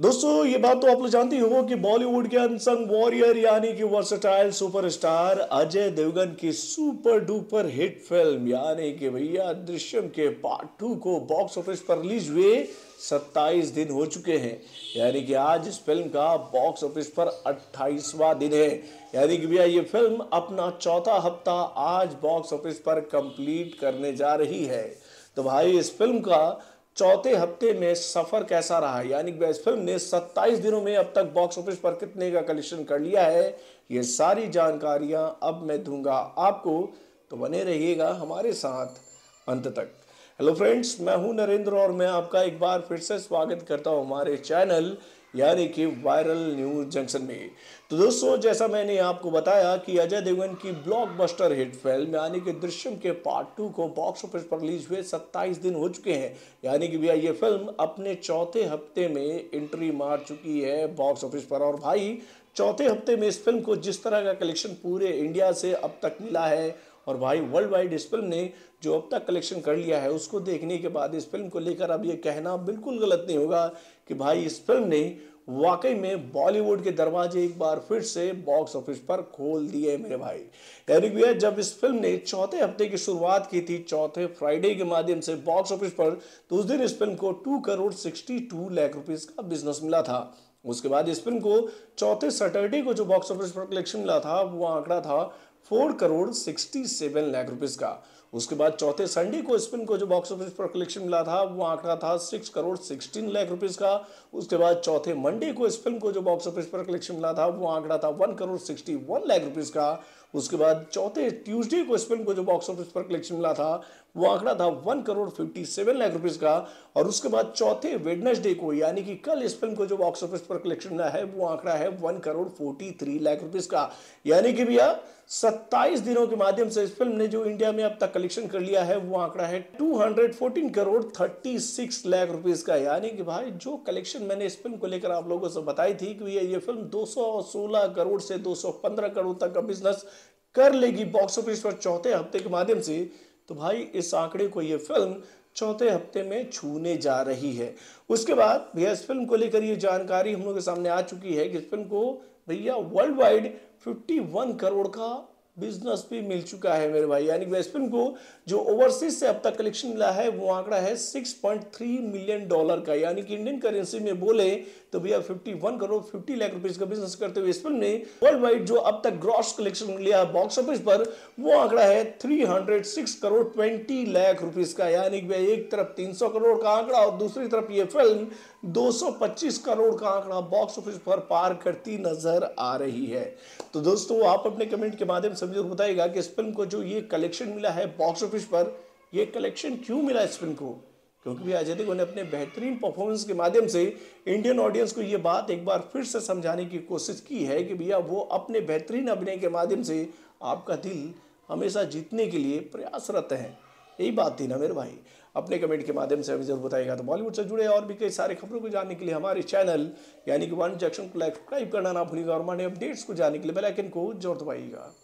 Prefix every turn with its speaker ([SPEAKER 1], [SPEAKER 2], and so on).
[SPEAKER 1] दोस्तों ये बात तो आप लोग जानते हो कि बॉलीवुड के अनसंग वॉरियर यानी कि वर्सटाइल सुपरस्टार अजय देवगन की सुपर डुपर हिट फिल्म यानी कि भैया दृश्यम के पार्ट टू को बॉक्स ऑफिस पर रिलीज हुए 27 दिन हो चुके हैं यानी कि आज इस फिल्म का बॉक्स ऑफिस पर 28वां दिन है यानी कि भैया ये फिल्म अपना चौथा हफ्ता आज बॉक्स ऑफिस पर कंप्लीट करने जा रही है तो भाई इस फिल्म का चौथे हफ्ते में सफर कैसा रहा यानी इस फिल्म ने 27 दिनों में अब तक बॉक्स ऑफिस पर कितने का कलेक्शन कर लिया है ये सारी जानकारियां अब मैं दूंगा आपको तो बने रहिएगा हमारे साथ अंत तक हेलो फ्रेंड्स मैं हूं नरेंद्र और मैं आपका एक बार फिर से स्वागत करता हूं हमारे चैनल यानी कि वायरल न्यूज जंक्शन में तो दोस्तों जैसा मैंने आपको बताया कि अजय देवगन की ब्लॉकबस्टर हिट फिल्म यानी कि दृश्यम के पार्ट टू को बॉक्स ऑफिस पर रिलीज हुए 27 दिन हो चुके हैं यानी कि भैया ये फिल्म अपने चौथे हफ्ते में एंट्री मार चुकी है बॉक्स ऑफिस पर और भाई चौथे हफ्ते में इस फिल्म को जिस तरह का कलेक्शन पूरे इंडिया से अब तक मिला है और भाई वर्ल्ड वाइड इस फिल्म ने जो अब तक कलेक्शन कर लिया है उसको देखने के बाद इस फिल्म को लेकर अब ये कहना बिल्कुल गलत नहीं होगा कि भाई इस फिल्म ने वाकई में बॉलीवुड के दरवाजे एक बार फिर से बॉक्स ऑफिस पर खोल दिए मेरे भाई यानी भैया जब इस फिल्म ने चौथे हफ्ते की शुरुआत की थी चौथे फ्राइडे के माध्यम से बॉक्स ऑफिस पर तो उस दिन इस फिल्म को two crore sixty two lakh rupees का बिजनेस मिला था उसके बाद इस फिल्म को चौथे सैटरडे को जो बॉक्स ऑफिस पर कलेक्शन मिला था वो आंकड़ा था four crore sixty seven lakh rupees का उसके बाद चौथे संडे को स्पिन को जो बॉक्स ऑफिस पर कलेक्शन मिला था वो आंकड़ा था six crore sixteen lakh rupees का उसके बाद चौथे मंडे को स्पिन को जो बॉक्स ऑफिस पर कलेक्शन मिला था वो आंकड़ा था one crore sixty one lakh rupees का उसके बाद चौथे ट्यूसडे को स्पिन को जो बॉक्स ऑफिस पर कलेक्शन मिला था वो आंकड़ा था one crore fifty seven lakh rupees का और उसके बाद चौथे वेडनेसडे को यानी कि कल इस फिल्म को जो बॉक्स ऑफिस पर कलेक्शन है वो आंकड़ा है one crore forty three lakh rupees का यानी कि भैया सत्ताईस दिनों के माध्यम से इस फिल्म ने जो इंडिया में अब तक कलेक्शन कर लिया है वो आंकड़ा है two hundred fourteen crore thirty six lakh rupees का यानी कि भाई जो कलेक्शन मैंने इस फिल्म को लेकर आप लोगों से बताई थी कि ये ये फिल्म सोलह करोड़ से दो सौ पंद्रह करोड़ तक का बिजनेस कर लेगी बॉक्स ऑफिस पर चौथे हफ्ते के माध्यम से तो भाई इस आंकड़े को ये फिल्म चौथे हफ्ते में छूने जा रही है उसके बाद भैया इस फिल्म को लेकर ये जानकारी हम लोग के सामने आ चुकी है कि इस फिल्म को भैया वर्ल्ड वाइड 51 करोड़ का बिजनेस भी मिल चुका है मेरे भाई यानी वेस्टफिन को जो ओवरसीज से अब तक कलेक्शन मिला है वो आंकड़ा है 6.3 मिलियन डॉलर का यानी कि इंडियन करेंसी में बोले तो भैया 51 करोड़ 50 लाख रुपीज का बिजनेस करते हुए वेस्टफिन ने वर्ल्ड वाइड जो अब तक ग्रॉस कलेक्शन लिया बॉक्स ऑफिस पर वो आंकड़ा है three crore twenty lakh rupees का यानी कि एक तरफ तीन करोड़ का आंकड़ा और दूसरी तरफ ये फिल्म दो करोड़ का आंकड़ा बॉक्स ऑफिस पर पार करती नजर आ रही है तो दोस्तों आप अपने कमेंट के माध्यम से समझो बताएगा कि इस फिल्म को जो ये कलेक्शन मिला है बॉक्स ऑफिस पर ये कलेक्शन क्यों मिला इस फिल्म को क्योंकि भी अजय देवगन ने अपने बेहतरीन परफॉर्मेंस के माध्यम से इंडियन ऑडियंस को ये बात एक बार फिर से समझाने की कोशिश की है कि भैया वो अपने बेहतरीन अभिनय के माध्यम से आपका दिल हमेशा जीतने के लिए प्रयासरत है यही बात थी ना मेरे भाई अपने कमेंट के माध्यम से हमें जरूर बताएगा तो बॉलीवुड से जुड़े और भी कई सारे खबरों को जानने के लिए हमारे चैनल यानी कि वन जंक्शन को सब्सक्राइब करना ना भूलिएगा और हमारे अपडेट्स को जानने के लिए बेलाइकन को जोर दबाइएगा